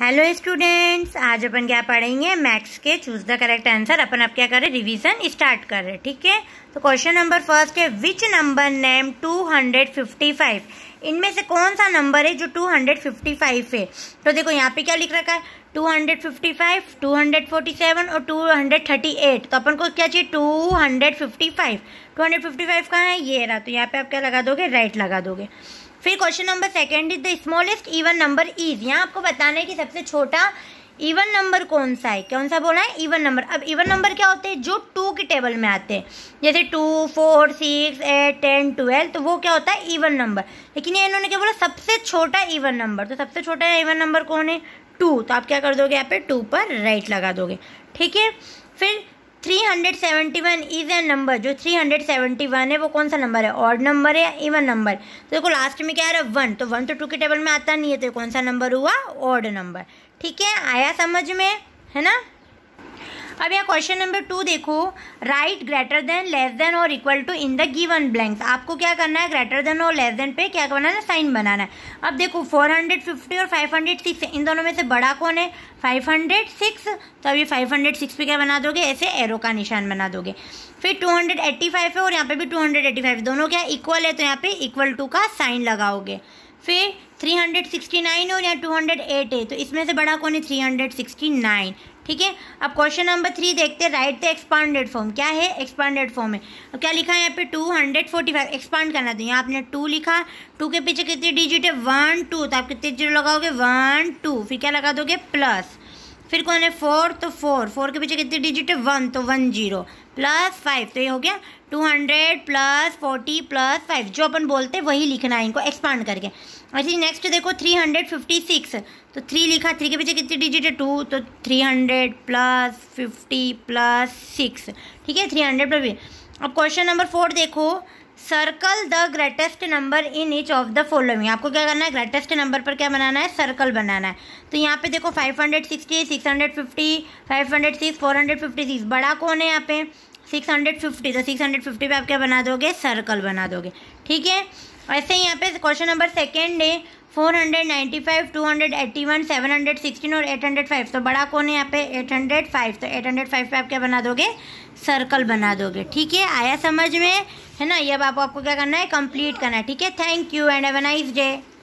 hello students आज अपन क्या पढ़ेंगे मैथ्स के चूज द करेक्ट आंसर अपन अब क्या करें रिवीजन स्टार्ट कर रहे ठीक है तो क्वेश्चन नंबर फर्स्ट है विच नंबर नेम 255 इनमें से कौन सा नंबर है जो 255 है तो देखो यहाँ पे क्या लिख रखा है 255, 247 और 238 तो अपन को क्या चाहिए 255, 255 कहाँ है ये रहा तो यहाँ पे आप क्या लगा दोगे राइट लगा दोगे फिर question number second is the smallest even number is यहाँ आपको बताना है कि सबसे छोटा इवन नंबर कौन सा है कौन सा बोला है इवन नंबर अब इवन नंबर क्या होते हैं जो टू के टेबल में आते हैं जैसे two four six eight ten twelve तो वो क्या होता है इवन नंबर लेकिन ये इन्होंने क्या बोला सबसे छोटा इवन नंबर तो सबसे छोटा इवन नंबर कौन है टू तो आप क्या कर दोगे यहाँ पे टू पर राइट लगा दोगे ठीक है फिर three hundred seventy one is a number जो थ्री हंड्रेड सेवेंटी वन है वो कौन सा नंबर है ऑड नंबर है या इवन नंबर तो देखो लास्ट में क्या है वन तो वन तो टू के टेबल में आता नहीं है तो कौन सा नंबर हुआ ऑड नंबर ठीक है आया समझ में है ना अब यहाँ क्वेश्चन नंबर टू देखो right greater than less than और equal to in the given blanks आपको क्या करना है ग्रेटर देन और लेस देन पे क्या करना है साइन बनाना है अब देखो 450 और 506 इन दोनों में से बड़ा कौन है 506 तो फाइव हंड्रेड 506 पे क्या बना दोगे ऐसे एरो का निशान बना दोगे फिर 285 है और यहाँ पे भी 285 दोनों क्या इक्वल है तो यहाँ पे इक्वल टू का साइन लगाओगे फिर 369 और या 208 है तो इसमें से बड़ा कौन है 369 ठीक है अब क्वेश्चन नंबर थ्री देखते हैं राइट द एक्सपांडेड फॉर्म क्या है एक्सपांडेड फॉर्म है अब क्या लिखा है यहाँ पे 245 एक्सपांड करना था तो यहाँ आपने टू लिखा टू के पीछे कितनी डिजिट है वन टू तो आप कितने जीरो लगाओगे वन टू फिर क्या लगा दोगे प्लस फिर कौन है फोर तो फोर फोर के पीछे कितनी डिजिट है वन तो वन जीरो प्लस फाइव तो ये हो गया two hundred plus forty plus five जो अपन बोलते हैं वही लिखना है इनको एक्सपांड करके ऐसे अच्छा, नेक्स्ट देखो थ्री हंड्रेड फिफ्टी सिक्स तो थ्री लिखा थ्री के पीछे कितनी डिजिट है टू तो three hundred plus fifty plus six ठीक है थ्री हंड्रेड प्लस अब क्वेश्चन नंबर फोर देखो circle the greatest number in each of the following आपको क्या करना है ग्रेटेस्ट नंबर पर क्या बनाना है सर्कल बनाना है तो यहाँ पे देखो 560, 650, 506, 456 बड़ा कौन है यहाँ पे 650 तो 650 पे आप क्या बना दोगे सर्कल बना दोगे ठीक है ऐसे यहाँ पे क्वेश्चन नंबर सेकेंड है four hundred ninety five two hundred eighty one seven hundred sixteen और एट हंड्रेड फाइव तो बड़ा कौन है यहाँ पे एट हंड्रेड फाइव तो एट हंड्रेड फाइव पे आप क्या बना दोगे सर्कल बना दोगे ठीक है आया समझ में है ना ये अब आपको आपको क्या करना है कंप्लीट करना है ठीक है thank you and have a nice day